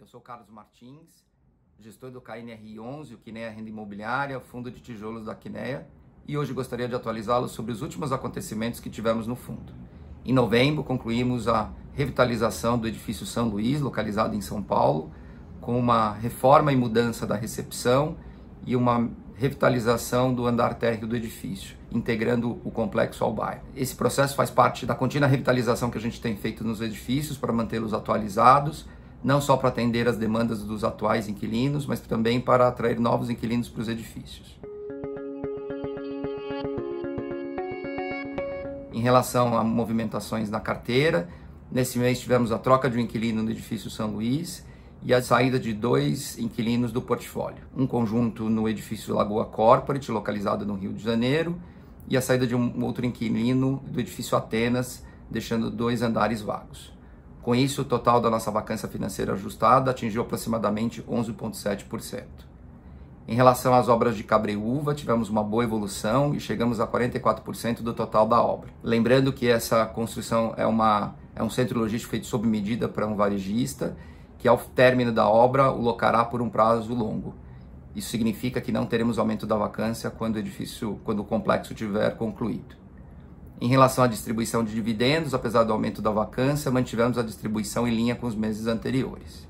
eu sou Carlos Martins, gestor do knr 11 o Quineia é Renda Imobiliária, fundo de tijolos da Quineia, e hoje gostaria de atualizá-lo sobre os últimos acontecimentos que tivemos no fundo. Em novembro, concluímos a revitalização do edifício São Luís, localizado em São Paulo, com uma reforma e mudança da recepção e uma revitalização do andar térreo do edifício, integrando o complexo ao bairro. Esse processo faz parte da contínua revitalização que a gente tem feito nos edifícios para mantê-los atualizados não só para atender às demandas dos atuais inquilinos, mas também para atrair novos inquilinos para os edifícios. Em relação a movimentações na carteira, nesse mês tivemos a troca de um inquilino no edifício São Luís e a saída de dois inquilinos do portfólio. Um conjunto no edifício Lagoa Corporate, localizado no Rio de Janeiro, e a saída de um outro inquilino do edifício Atenas, deixando dois andares vagos. Com isso, o total da nossa vacância financeira ajustada atingiu aproximadamente 11,7%. Em relação às obras de Cabreúva, tivemos uma boa evolução e chegamos a 44% do total da obra. Lembrando que essa construção é, uma, é um centro logístico feito sob medida para um varejista, que ao término da obra o locará por um prazo longo. Isso significa que não teremos aumento da vacância quando o edifício, quando o complexo tiver concluído. Em relação à distribuição de dividendos, apesar do aumento da vacância, mantivemos a distribuição em linha com os meses anteriores.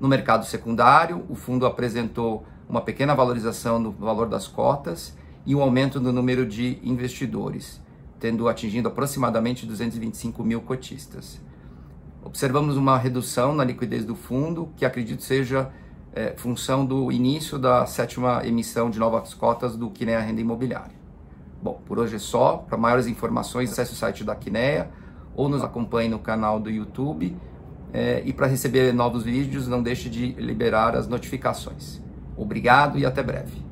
No mercado secundário, o fundo apresentou uma pequena valorização no valor das cotas e um aumento no número de investidores, tendo atingido aproximadamente 225 mil cotistas. Observamos uma redução na liquidez do fundo, que acredito seja é, função do início da sétima emissão de novas cotas do que né, a renda imobiliária. Bom, por hoje é só. Para maiores informações, acesse o site da Quineia ou nos acompanhe no canal do YouTube. É, e para receber novos vídeos, não deixe de liberar as notificações. Obrigado e até breve.